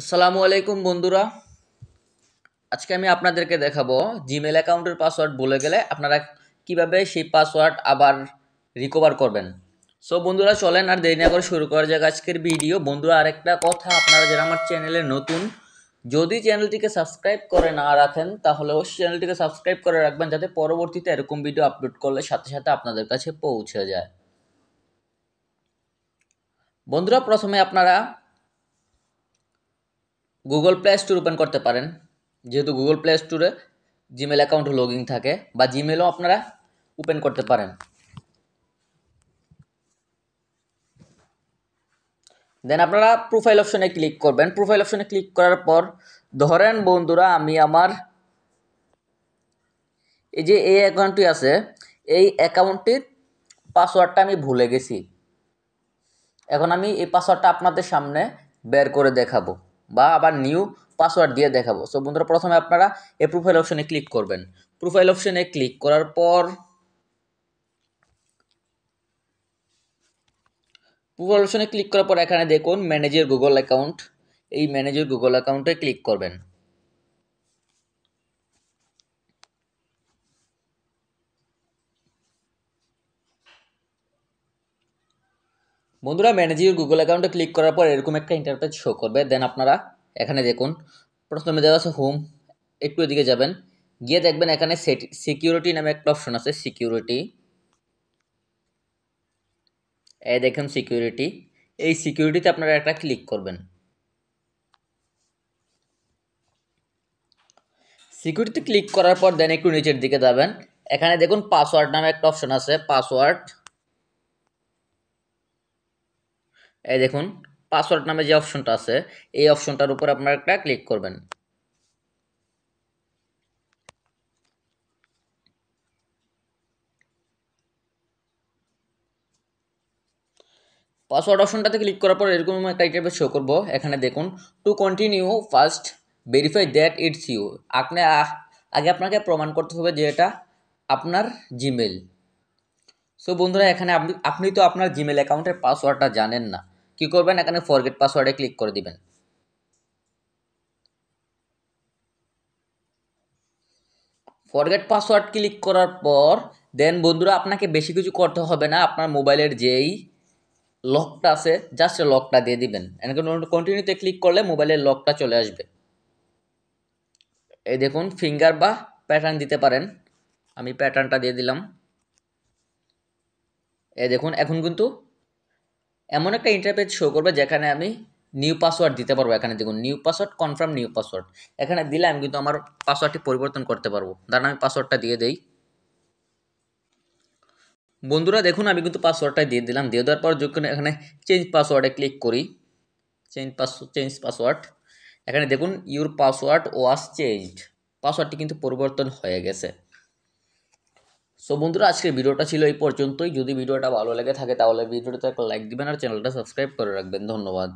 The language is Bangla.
আসসালামু আলাইকুম বন্ধুরা আজকে আমি আপনাদেরকে দেখাবো জিমেল অ্যাকাউন্টের পাসওয়ার্ড বলে গেলে আপনারা কিভাবে সেই পাসওয়ার্ড আবার রিকভার করবেন সো বন্ধুরা চলেন আর দেরি না করে শুরু করা যাক আজকের ভিডিও বন্ধুরা আরেকটা কথা আপনারা যারা আমার চ্যানেলে নতুন যদি চ্যানেলটিকে সাবস্ক্রাইব করে না রাখেন তাহলে অবশ্যই চ্যানেলটিকে সাবস্ক্রাইব করে রাখবেন যাতে পরবর্তীতে এরকম ভিডিও আপলোড করলে সাথে সাথে আপনাদের কাছে পৌঁছে যায় বন্ধুরা প্রথমে আপনারা গুগল প্লে স্টোর ওপেন করতে পারেন যেহেতু গুগল প্লে স্টোরে জিমেল অ্যাকাউন্ট লগিং থাকে বা জিমেলও আপনারা ওপেন করতে পারেন দেন আপনারা প্রোফাইল অপশনে ক্লিক করবেন প্রোফাইল অপশনে ক্লিক করার পর ধরেন বন্ধুরা আমি আমার এই যে এই অ্যাকাউন্টটি আছে এই অ্যাকাউন্টটির পাসওয়ার্ডটা আমি ভুলে গেছি এখন আমি এই পাসওয়ার্ডটা আপনাদের সামনে বের করে দেখাবো বা আবার নিউ পাসওয়ার্ড দিয়ে দেখাবো সো বন্ধুরা প্রথমে আপনারা এই প্রোফাইল অপশনে ক্লিক করবেন প্রোফাইল অপশনে ক্লিক করার পর প্রোফাইল অপশনে ক্লিক করার পর এখানে দেখুন ম্যানেজার গুগল অ্যাকাউন্ট এই ম্যানেজার গুগল অ্যাকাউন্টে ক্লিক করবেন বন্ধুরা ম্যানেজ গুগল অ্যাকাউন্টে ক্লিক করার পর এরকম একটা ইন্টারপেজ শো করবে দেন আপনারা এখানে দেখুন প্রথমে দেওয়া আছে হোম একটু এদিকে যাবেন গিয়ে দেখবেন এখানে সিকিউরিটি নামে একটা অপশন আছে সিকিউরিটি এ দেখুন সিকিউরিটি এই সিকিউরিটিতে আপনারা একটা ক্লিক করবেন সিকিউরিটি ক্লিক করার পর দেন একটু নিচের দিকে যাবেন এখানে দেখুন পাসওয়ার্ড নামে একটা অপশন আছে পাসওয়ার্ড এই দেখুন পাসওয়ার্ড নামে যে অপশনটা আছে এই অপশনটার উপর আপনারা একটা ক্লিক করবেন পাসওয়ার্ড অপশনটাতে ক্লিক করার পর এরকম একটা ইন্টারফেস শো করবো এখানে দেখুন to continue first verify that it's you আপনি আগে আপনাকে প্রমাণ করতে হবে যে এটা আপনার জিমেল সো বন্ধুরা এখানে আপনি আপনি তো আপনার জিমেল অ্যাকাউন্টের পাসওয়ার্ডটা জানেন না কি করবেন এখানে ফরগেট পাসওয়ার্ডে ক্লিক করে দিবেন ফরগেট পাসওয়ার্ড ক্লিক করার পর দেন বন্ধুরা আপনাকে বেশি কিছু করতে হবে না আপনার মোবাইলের যেই লকটা আছে জাস্ট লকটা দিয়ে দিবেন কন্টিনিউতে ক্লিক করলে মোবাইলের লকটা চলে আসবে এই দেখুন ফিঙ্গার বা প্যাটার্ন দিতে পারেন আমি প্যাটার্নটা দিয়ে দিলাম এ দেখুন এখন কিন্তু এমন একটা ইন্টারপেজ শো করবে যেখানে আমি নিউ পাসওয়ার্ড দিতে পারবো এখানে দেখুন new password confirm new password এখানে দিলে আমি কিন্তু আমার পাসওয়ার্ডটি পরিবর্তন করতে পারবো দাঁড়ান আমি পাসওয়ার্ডটা দিয়ে দেই বন্ধুরা দেখুন আমি কিন্তু পাসওয়ার্ডটা দিয়ে দিলাম দিয়ে দেওয়ার পর যখন এখানে চেঞ্জ পাসওয়ার্ডে ক্লিক করি চেঞ্জ পাস চেঞ্জ পাসওয়ার্ড এখানে দেখুন ইউর পাসওয়ার্ড ওয়াজ চেঞ্জড পাসওয়ার্ডটি কিন্তু পরিবর্তন হয়ে গেছে সো বন্ধুরা আজকের ভিডিওটা ছিল এই পর্যন্তই যদি ভিডিওটা ভালো লাগে থাকে তাহলে ভিডিওটাতে একটা লাইক দিবেন আর চ্যানেলটা সাবস্ক্রাইব করে রাখবেন ধন্যবাদ